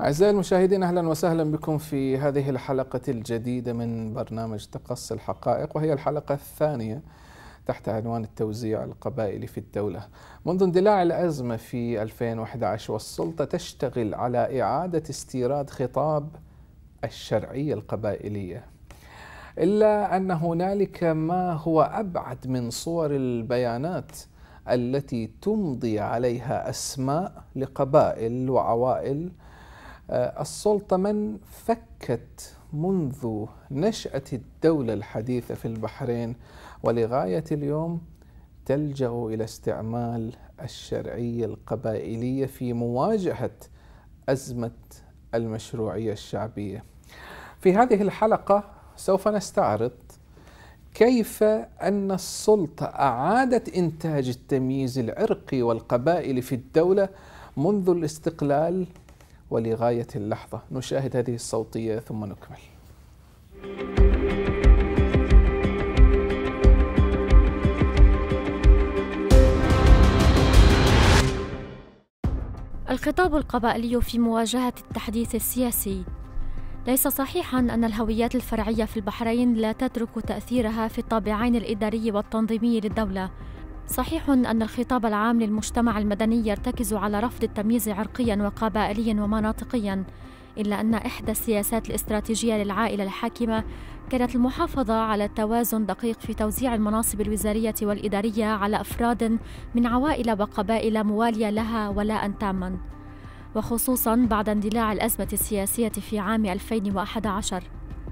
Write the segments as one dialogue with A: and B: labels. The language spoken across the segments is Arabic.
A: أعزائي المشاهدين أهلا وسهلا بكم في هذه الحلقة الجديدة من برنامج تقصي الحقائق وهي الحلقة الثانية تحت عنوان التوزيع القبائلي في الدولة منذ اندلاع الأزمة في 2011 والسلطة تشتغل على إعادة استيراد خطاب الشرعية القبائلية إلا أن هنالك ما هو أبعد من صور البيانات التي تمضي عليها أسماء لقبائل وعوائل آه، السلطة من فكت منذ نشأة الدولة الحديثة في البحرين ولغاية اليوم تلجأ إلى استعمال الشرعية القبائلية في مواجهة أزمة المشروعية الشعبية. في هذه الحلقة سوف نستعرض كيف أن السلطة أعادت إنتاج التمييز العرقي والقبائلي في الدولة منذ الاستقلال ولغاية اللحظة نشاهد هذه الصوتية ثم نكمل
B: الخطاب القبائلي في مواجهة التحديث السياسي ليس صحيحا أن الهويات الفرعية في البحرين لا تترك تأثيرها في الطابعين الإداري والتنظيمي للدولة صحيح أن الخطاب العام للمجتمع المدني يرتكز على رفض التمييز عرقيا وقبائليا ومناطقيا إلا أن إحدى السياسات الاستراتيجية للعائلة الحاكمة كانت المحافظة على توازن دقيق في توزيع المناصب الوزارية والإدارية على أفراد من عوائل وقبائل موالية لها ولاء تاما وخصوصا بعد اندلاع الأزمة السياسية في عام 2011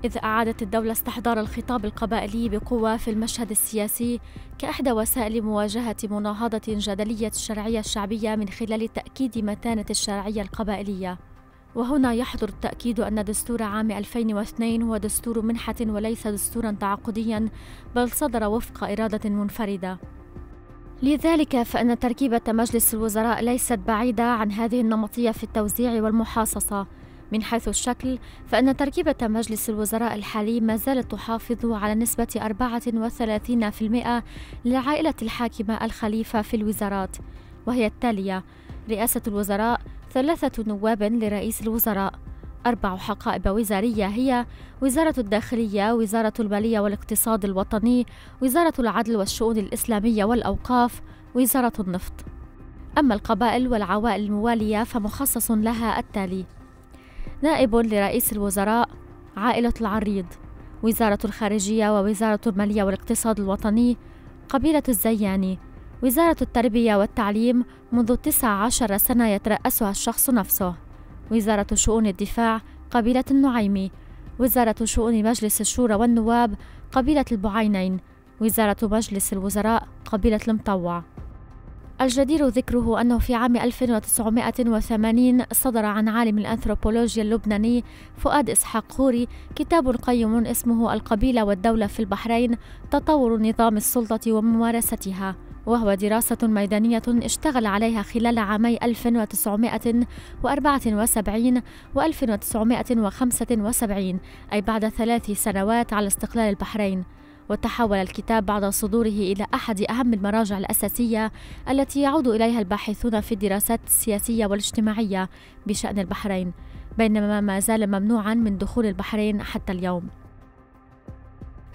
B: إذ أعادت الدولة استحضار الخطاب القبائلي بقوة في المشهد السياسي كإحدى وسائل مواجهة مناهضة جدلية الشرعية الشعبية من خلال تأكيد متانة الشرعية القبائلية وهنا يحضر التأكيد أن دستور عام 2002 هو دستور منحة وليس دستورا تعاقديا بل صدر وفق إرادة منفردة لذلك فإن تركيبة مجلس الوزراء ليست بعيدة عن هذه النمطية في التوزيع والمحاصصة من حيث الشكل فإن تركيبة مجلس الوزراء الحالي ما زالت تحافظ على نسبة 34% للعائلة الحاكمة الخليفة في الوزارات وهي التالية رئاسة الوزراء ثلاثة نواب لرئيس الوزراء أربع حقائب وزارية هي وزارة الداخلية، وزارة المالية والاقتصاد الوطني، وزارة العدل والشؤون الإسلامية والأوقاف، وزارة النفط. أما القبائل والعوائل الموالية فمخصص لها التالي: نائب لرئيس الوزراء عائلة العريض وزارة الخارجية ووزارة المالية والاقتصاد الوطني قبيلة الزياني وزارة التربية والتعليم منذ 19 سنة يترأسها الشخص نفسه وزارة شؤون الدفاع قبيلة النعيمي وزارة شؤون مجلس الشورى والنواب قبيلة البعينين وزارة مجلس الوزراء قبيلة المطوع الجدير ذكره أنه في عام 1980 صدر عن عالم الأنثروبولوجيا اللبناني فؤاد إسحاق خوري كتاب قيم اسمه القبيلة والدولة في البحرين تطور نظام السلطة وممارستها وهو دراسة ميدانية اشتغل عليها خلال عامي 1974 و 1975 أي بعد ثلاث سنوات على استقلال البحرين وتحول الكتاب بعد صدوره إلى أحد أهم المراجع الأساسية التي يعود إليها الباحثون في الدراسات السياسية والاجتماعية بشأن البحرين بينما ما زال ممنوعا من دخول البحرين حتى اليوم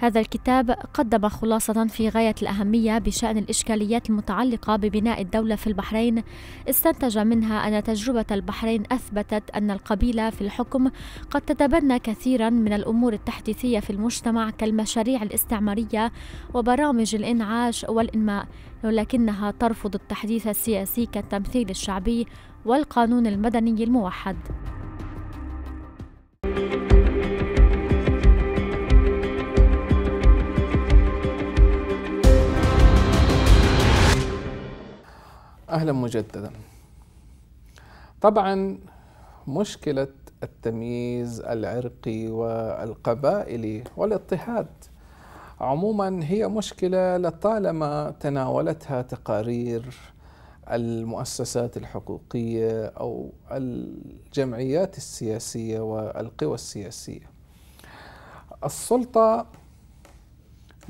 B: هذا الكتاب قدم خلاصة في غاية الأهمية بشأن الإشكاليات المتعلقة ببناء الدولة في البحرين استنتج منها أن تجربة البحرين أثبتت أن القبيلة في الحكم قد تتبنى كثيرا من الأمور التحديثية في المجتمع كالمشاريع الاستعمارية وبرامج الإنعاش والإنماء ولكنها ترفض التحديث السياسي كالتمثيل الشعبي والقانون المدني الموحد
A: أهلا مجددا طبعا مشكلة التمييز العرقي والقبائلي والاضطهاد عموما هي مشكلة لطالما تناولتها تقارير المؤسسات الحقوقية أو الجمعيات السياسية والقوى السياسية السلطة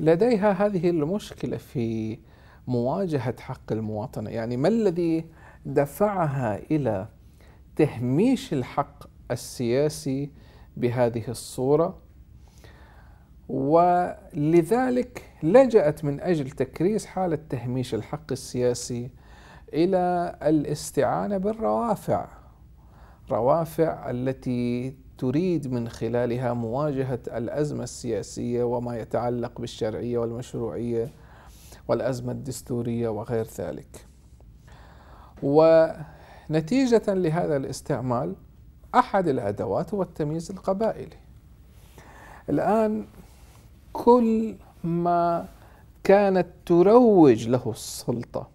A: لديها هذه المشكلة في مواجهه حق المواطنه، يعني ما الذي دفعها الى تهميش الحق السياسي بهذه الصوره؟ ولذلك لجأت من اجل تكريس حاله تهميش الحق السياسي الى الاستعانه بالروافع. روافع التي تريد من خلالها مواجهه الازمه السياسيه وما يتعلق بالشرعيه والمشروعيه والأزمة الدستورية وغير ذلك ونتيجة لهذا الاستعمال أحد الأدوات هو التمييز القبائلي الآن كل ما كانت تروج له السلطة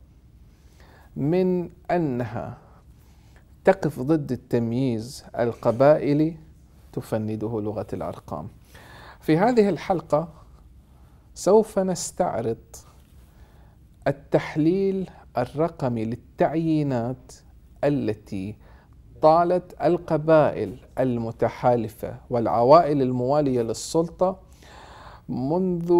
A: من أنها تقف ضد التمييز القبائلي تفنده لغة الأرقام في هذه الحلقة سوف نستعرض التحليل الرقمي للتعيينات التي طالت القبائل المتحالفة والعوائل الموالية للسلطة منذ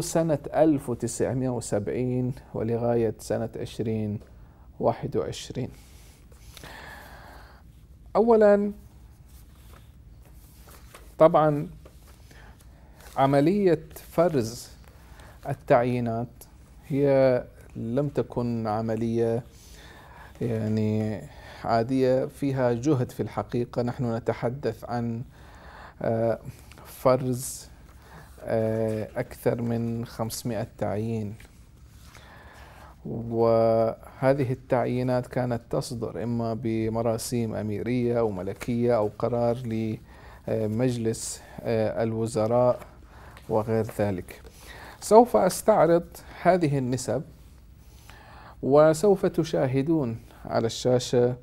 A: سنة 1970 ولغاية سنة 2021 أولا طبعا عملية فرز التعيينات هي لم تكن عملية يعني عادية فيها جهد في الحقيقة نحن نتحدث عن آه، فرز آه، أكثر من 500 تعيين وهذه التعيينات كانت تصدر إما بمراسيم أميرية أو ملكية أو قرار لمجلس آه، الوزراء وغير ذلك سوف أستعرض هذه النسب وسوف تشاهدون على الشاشه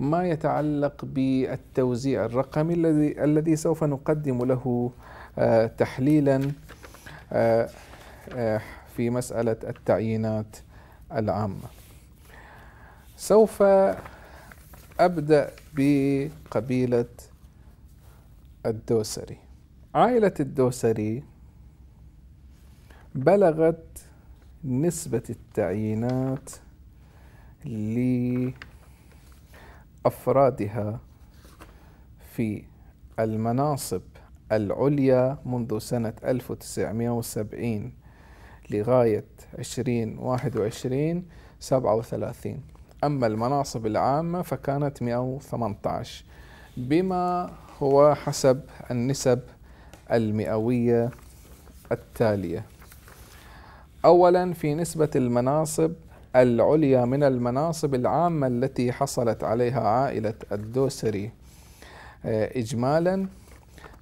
A: ما يتعلق بالتوزيع الرقمي الذي الذي سوف نقدم له آه، تحليلا آه، آه، في مساله التعيينات العامه سوف ابدا بقبيله الدوسري عائله الدوسري بلغت نسبة التعيينات لأفرادها في المناصب العليا منذ سنة 1970 لغاية 2021 37 أما المناصب العامة فكانت 118 بما هو حسب النسب المئوية التالية أولا في نسبة المناصب العليا من المناصب العامة التي حصلت عليها عائلة الدوسري آه، إجمالا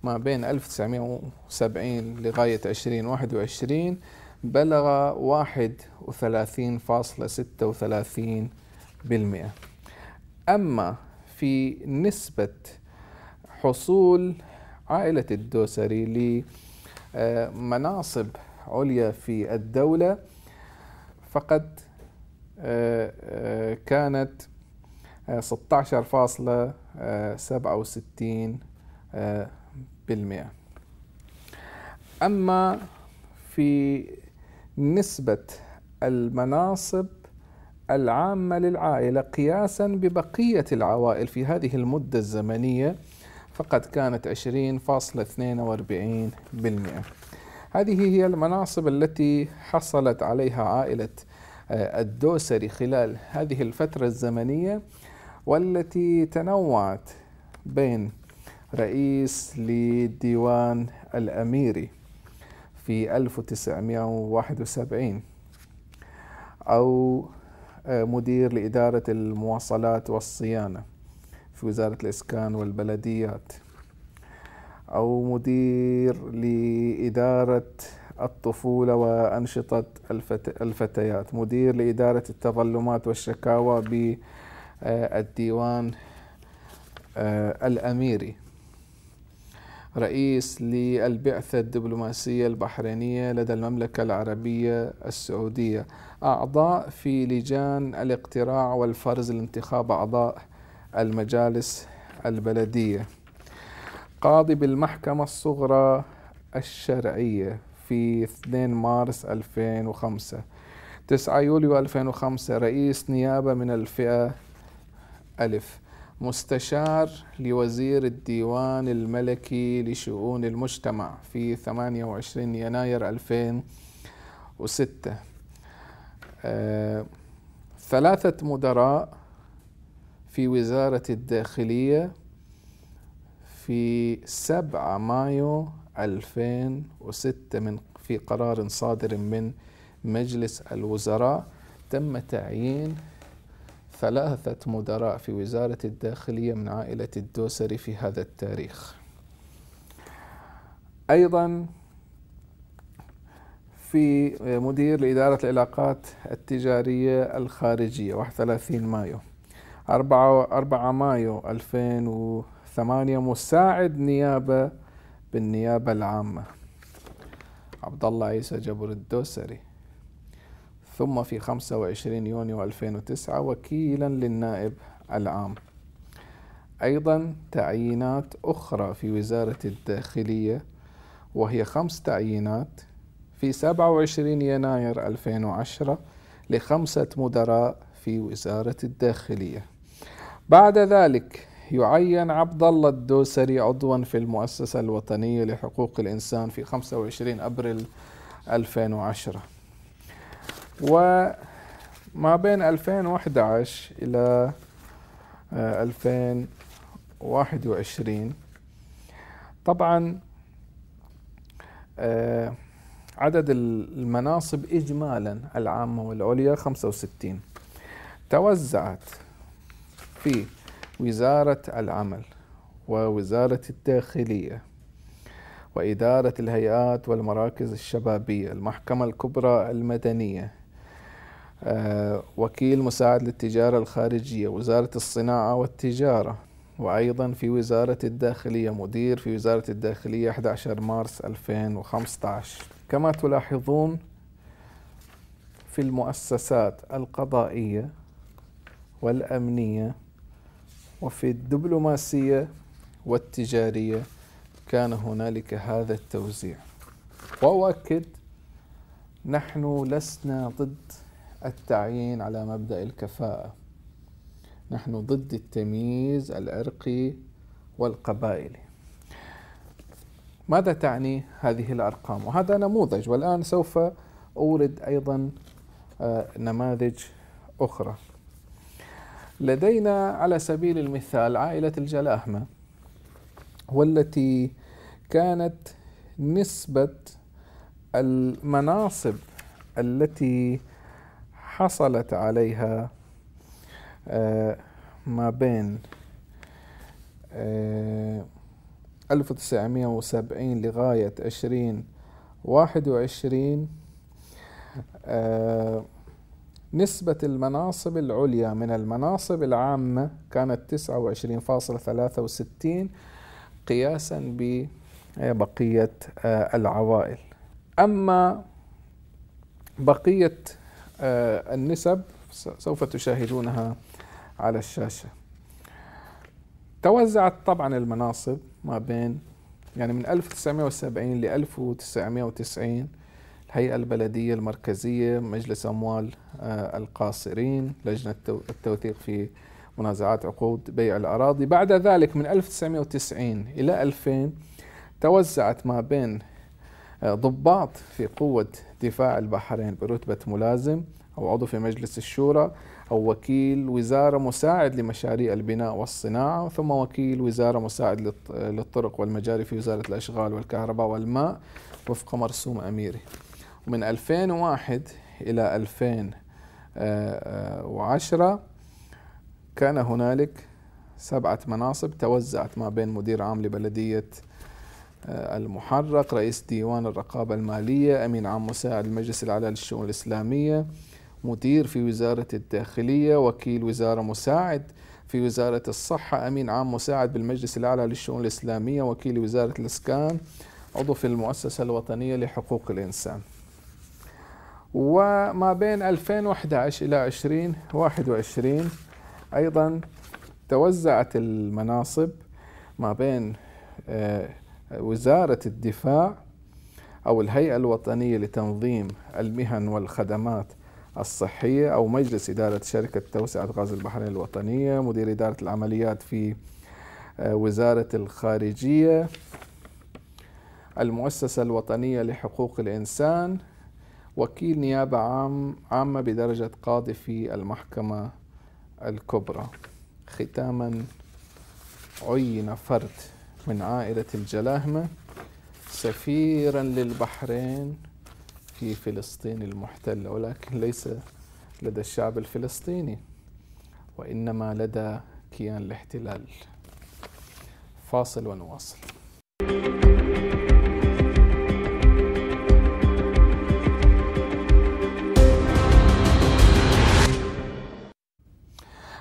A: ما بين 1970 لغاية 2021 بلغ 31.36% أما في نسبة حصول عائلة الدوسري لمناصب عليا في الدولة فقد آه، آه، كانت 16.67 آه، بالمئة أما في نسبة المناصب العامة للعائلة قياسا ببقية العوائل في هذه المدة الزمنية فقد كانت 20.42 بالمئة هذه هي المناصب التي حصلت عليها عائلة آه، الدوسري خلال هذه الفترة الزمنية والتي تنوعت بين رئيس للديوان الأميري في 1971 أو آه، مدير لإدارة المواصلات والصيانة في وزارة الإسكان والبلديات أو مدير لإدارة الطفولة وأنشطة الفتيات مدير لإدارة التظلمات والشكاوى بالديوان آه، آه، الأميري رئيس للبعثة الدبلوماسية البحرينية لدى المملكة العربية السعودية أعضاء في لجان الاقتراع والفرز لانتخاب أعضاء المجالس البلديه قاضي بالمحكمة الصغرى الشرعية في 2 مارس 2005 9 يوليو 2005 رئيس نيابة من الفئة ألف مستشار لوزير الديوان الملكي لشؤون المجتمع في 28 يناير 2006 آه، ثلاثة مدراء في وزارة الداخلية في 7 مايو 2006 من في قرار صادر من مجلس الوزراء تم تعيين ثلاثة مدراء في وزارة الداخلية من عائلة الدوسري في هذا التاريخ أيضا في مدير لإدارة العلاقات التجارية الخارجية 31 مايو 4 مايو 2000 ثمانية مساعد نيابة بالنيابة العامة عبد الله عيسى جبر الدوسري ثم في 25 يونيو 2009 وكيلا للنائب العام أيضا تعيينات أخرى في وزارة الداخلية وهي خمس تعيينات في 27 يناير 2010 لخمسة مدراء في وزارة الداخلية بعد ذلك يعين عبد الله الدوسري عضوا في المؤسسة الوطنية لحقوق الإنسان في 25 أبريل 2010 وما بين 2011 إلى 2021 آه، طبعا آه، عدد المناصب إجمالا العامة والعليا 65 توزعت في وزارة العمل ووزارة الداخلية وإدارة الهيئات والمراكز الشبابية المحكمة الكبرى المدنية آه، وكيل مساعد للتجارة الخارجية وزارة الصناعة والتجارة وأيضا في وزارة الداخلية مدير في وزارة الداخلية 11 مارس 2015 كما تلاحظون في المؤسسات القضائية والأمنية وفي الدبلوماسية والتجارية كان هنالك هذا التوزيع وأؤكد نحن لسنا ضد التعيين على مبدأ الكفاءة نحن ضد التمييز العرقي والقبائلي ماذا تعني هذه الأرقام؟ وهذا نموذج والآن سوف أورد أيضا آه، نماذج أخرى لدينا على سبيل المثال عائلة الجلاحمة والتي كانت نسبة المناصب التي حصلت عليها آه، ما بين 1970 آه، لغاية 2021 نسبة المناصب العليا من المناصب العامة كانت 29.63 قياسا ببقية آه، العوائل أما بقية آه، النسب سوف تشاهدونها على الشاشة توزعت طبعا المناصب ما بين يعني من 1970 ل 1990 الهيئة البلدية المركزية مجلس أموال آه، القاصرين لجنة التوثيق في منازعات عقود بيع الأراضي بعد ذلك من 1990 إلى 2000 توزعت ما بين آه، ضباط في قوة دفاع البحرين برتبة ملازم أو عضو في مجلس الشورى أو وكيل وزارة مساعد لمشاريع البناء والصناعة ثم وكيل وزارة مساعد للطرق والمجاري في وزارة الأشغال والكهرباء والماء وفق مرسوم أميري من 2001 إلى 2010 كان هنالك سبعة مناصب توزعت ما بين مدير عام لبلدية آه، المحرق رئيس ديوان الرقابة المالية أمين عام مساعد المجلس الأعلى للشؤون الإسلامية مدير في وزارة الداخلية وكيل وزارة مساعد في وزارة الصحة أمين عام مساعد بالمجلس الأعلى للشؤون الإسلامية وكيل وزارة الإسكان عضو في المؤسسة الوطنية لحقوق الإنسان وما بين 2011 إلى 2021 أيضا توزعت المناصب ما بين آه، وزارة الدفاع أو الهيئة الوطنية لتنظيم المهن والخدمات الصحية أو مجلس إدارة شركة توسعة غاز البحرين الوطنية مدير إدارة العمليات في آه، وزارة الخارجية المؤسسة الوطنية لحقوق الإنسان وكيل نيابة عام عامة بدرجة قاضي في المحكمة الكبرى ختاما عين فرد من عائلة الجلاهمة سفيرا للبحرين في فلسطين المحتلة ولكن ليس لدى الشعب الفلسطيني وإنما لدى كيان الاحتلال فاصل ونواصل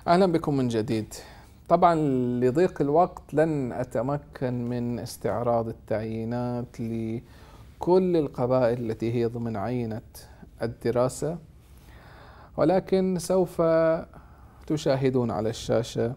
A: اهلا بكم من جديد. طبعا لضيق الوقت لن اتمكن من استعراض التعيينات لكل القبائل التي هي ضمن عينه الدراسه ولكن سوف تشاهدون على الشاشه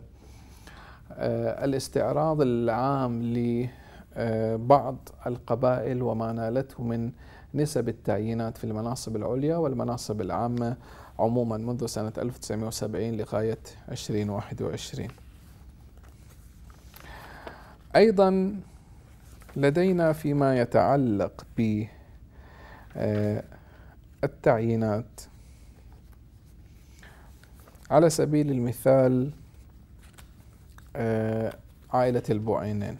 A: آه، الاستعراض العام لبعض القبائل وما نالته من نسب التعيينات في المناصب العليا والمناصب العامه عموما منذ سنة 1970 لغاية 2021 أيضا لدينا فيما يتعلق ب آه، التعيينات على سبيل المثال آه، عائلة البعينين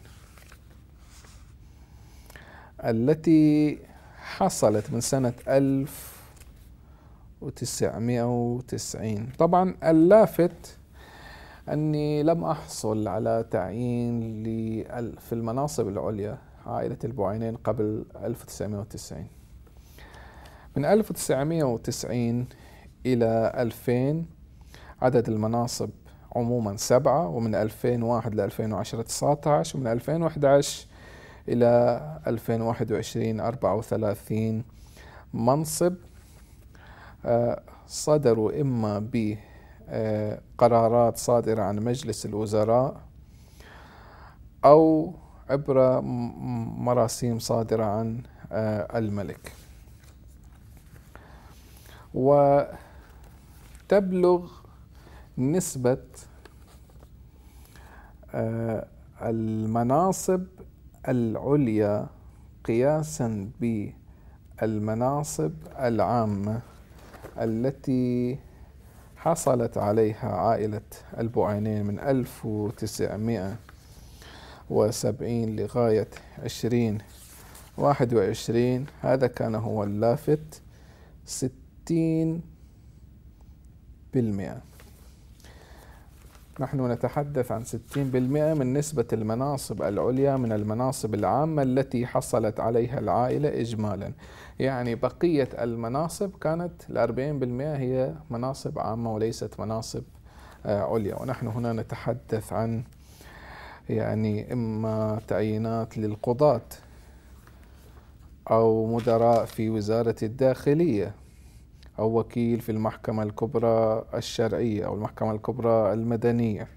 A: التي حصلت من سنة ألف 1990 طبعا اللافت أني لم أحصل على تعيين في المناصب العليا عائلة البعينين قبل 1990 من 1990 إلى 2000 عدد المناصب عموما سبعة ومن 2001 ل 2010 19 ومن 2011 إلى 2021 34 منصب صدروا إما بقرارات آه، صادرة عن مجلس الوزراء أو عبر مراسيم صادرة عن آه، الملك وتبلغ نسبة آه، المناصب العليا قياسا بالمناصب العامة التي حصلت عليها عائلة البعينين من 1970 لغاية 2021 هذا كان هو اللافت 60 بالمئة نحن نتحدث عن 60% من نسبة المناصب العليا من المناصب العامة التي حصلت عليها العائلة إجمالا يعني بقية المناصب كانت الأربعين 40% هي مناصب عامة وليست مناصب آه، عليا ونحن هنا نتحدث عن يعني إما تعيينات للقضاة أو مدراء في وزارة الداخلية أو وكيل في المحكمة الكبرى الشرعية أو المحكمة الكبرى المدنية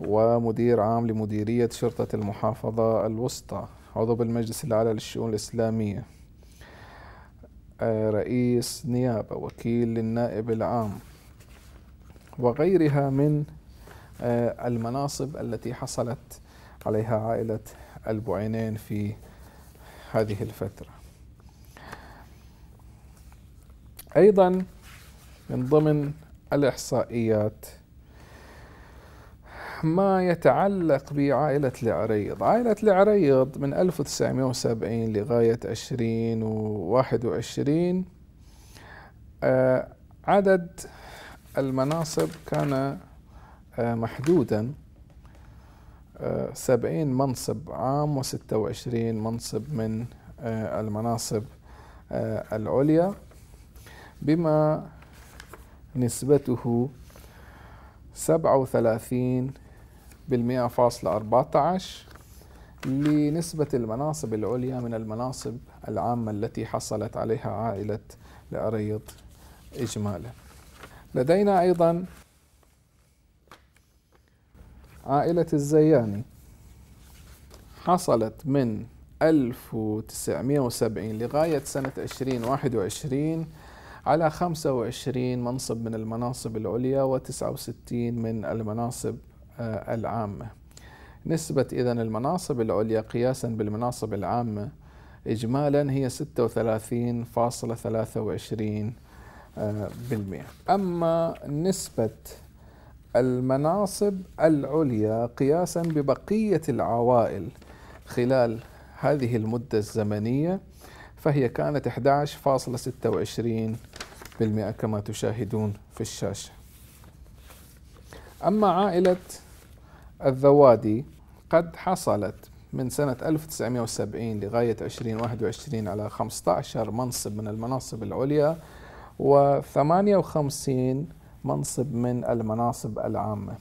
A: ومدير عام لمديرية شرطة المحافظة الوسطى عضو بالمجلس الأعلى للشؤون الإسلامية آه، رئيس نيابة وكيل للنائب العام وغيرها من آه، المناصب التي حصلت عليها عائلة البعينين في هذه الفترة أيضا من ضمن الإحصائيات ما يتعلق بعائلة العريض عائلة العريض من 1970 لغاية 2021 آه، عدد المناصب كان آه، محدودا 70 آه، منصب عام و26 منصب من المناصب العليا بما نسبته سبعة وثلاثين بالمئة فاصلة أربعة لنسبة المناصب العليا من المناصب العامة التي حصلت عليها عائلة الأريض إجمالا لدينا أيضا عائلة الزياني حصلت من 1970 لغاية سنة 2021 على 25 منصب من المناصب العليا و69 من المناصب آه، العامة نسبة إذا المناصب العليا قياسا بالمناصب العامة إجمالا هي 36.23% آه، بالمئة. أما نسبة المناصب العليا قياسا ببقية العوائل خلال هذه المدة الزمنية فهي كانت 11.26% كما تشاهدون في الشاشة أما عائلة الذوادي قد حصلت من سنة 1970 لغاية 2021 على 15 منصب من المناصب العليا و58 منصب من المناصب العامة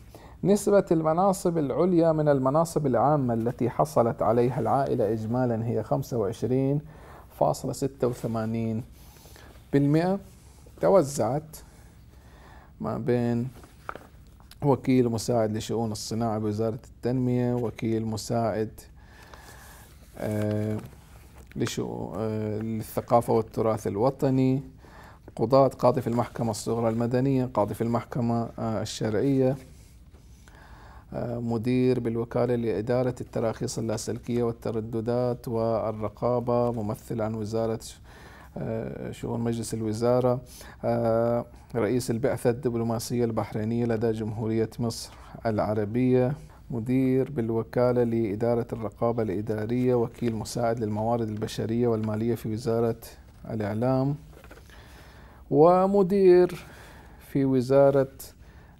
A: نسبة المناصب العليا من المناصب العامة التي حصلت عليها العائلة إجمالا هي 25 4.86% توزعت ما بين وكيل مساعد لشؤون الصناعة بوزارة التنمية وكيل مساعد آه، آه، للثقافة والتراث الوطني قضاة قاضي في المحكمة الصغرى المدنية قاضي في المحكمة آه، الشرعية مدير بالوكالة لإدارة التراخيص اللاسلكية والترددات والرقابة ممثل عن وزارة آه، شؤون مجلس الوزارة آه، رئيس البعثة الدبلوماسية البحرينية لدى جمهورية مصر العربية مدير بالوكالة لإدارة الرقابة الإدارية وكيل مساعد للموارد البشرية والمالية في وزارة الإعلام ومدير في وزارة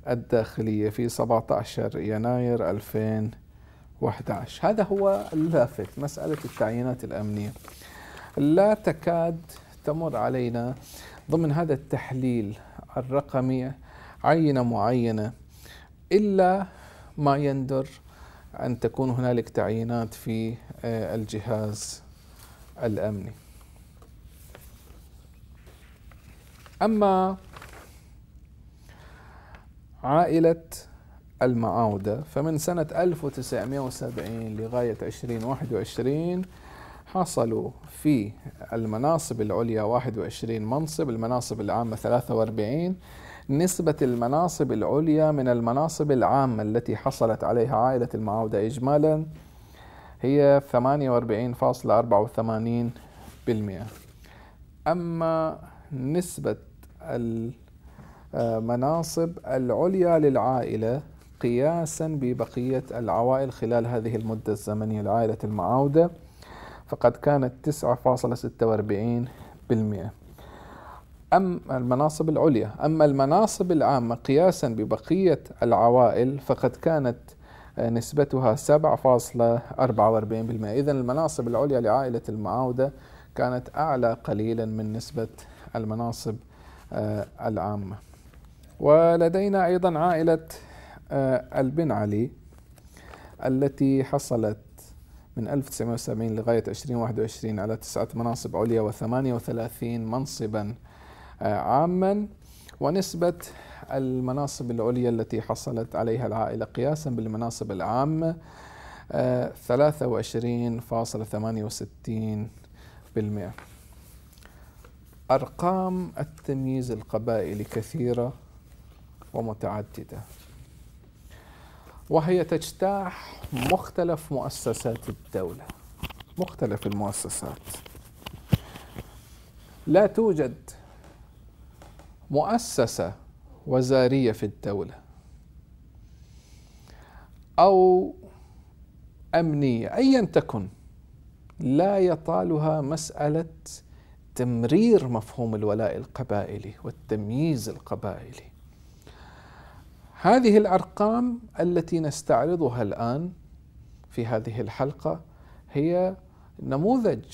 A: الداخلية في 17 يناير 2011 هذا هو اللافت مسألة التعيينات الأمنية لا تكاد تمر علينا ضمن هذا التحليل الرقمي عينة معينة إلا ما يندر أن تكون هنالك تعيينات في آه، الجهاز الأمني أما عائلة المعاودة فمن سنة 1970 لغاية 2021 حصلوا في المناصب العليا 21 منصب المناصب العامة 43 نسبة المناصب العليا من المناصب العامة التي حصلت عليها عائلة المعاودة إجمالا هي 48.84% أما نسبة آه، مناصب العليا للعائلة قياسا ببقية العوائل خلال هذه المدة الزمنية لعائلة المعاودة فقد كانت 9.46% أم المناصب العليا أما المناصب العامة قياسا ببقية العوائل فقد كانت آه، نسبتها 7.44% إذا المناصب العليا لعائلة المعاودة كانت أعلى قليلا من نسبة المناصب آه، العامة ولدينا أيضا عائلة آه، البن علي التي حصلت من 1970 لغاية 2021 على تسعة مناصب عليا و38 منصبا آه، عاما ونسبة المناصب العليا التي حصلت عليها العائلة قياسا بالمناصب العامة 23.68% آه، أرقام التمييز القبائلي كثيرة ومتعددة وهي تجتاح مختلف مؤسسات الدولة مختلف المؤسسات لا توجد مؤسسة وزارية في الدولة أو أمنية أيا تكن لا يطالها مسألة تمرير مفهوم الولاء القبائلي والتمييز القبائلي هذه الارقام التي نستعرضها الان في هذه الحلقه هي نموذج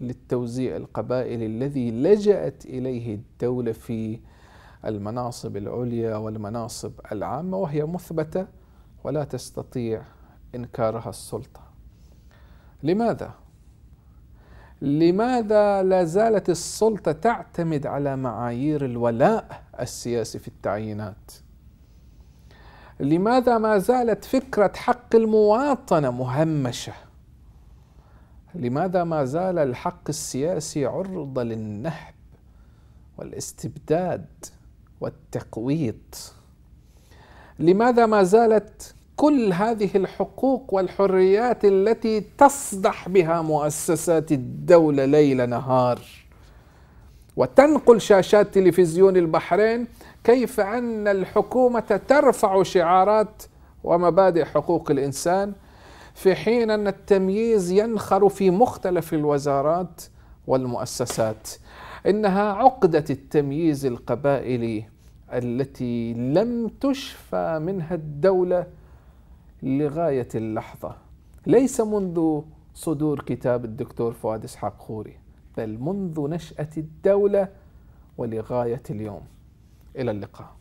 A: للتوزيع القبائلي الذي لجأت اليه الدوله في المناصب العليا والمناصب العامه وهي مثبته ولا تستطيع انكارها السلطه. لماذا؟ لماذا لا زالت السلطه تعتمد على معايير الولاء السياسي في التعيينات؟ لماذا ما زالت فكرة حق المواطنة مهمشة لماذا ما زال الحق السياسي عرضة للنهب والاستبداد والتقويض لماذا ما زالت كل هذه الحقوق والحريات التي تصدح بها مؤسسات الدولة ليل نهار وتنقل شاشات تلفزيون البحرين كيف أن الحكومة ترفع شعارات ومبادئ حقوق الإنسان في حين أن التمييز ينخر في مختلف الوزارات والمؤسسات إنها عقدة التمييز القبائلي التي لم تشفى منها الدولة لغاية اللحظة ليس منذ صدور كتاب الدكتور فؤاد إسحاق خوري بل منذ نشأة الدولة ولغاية اليوم إلى اللقاء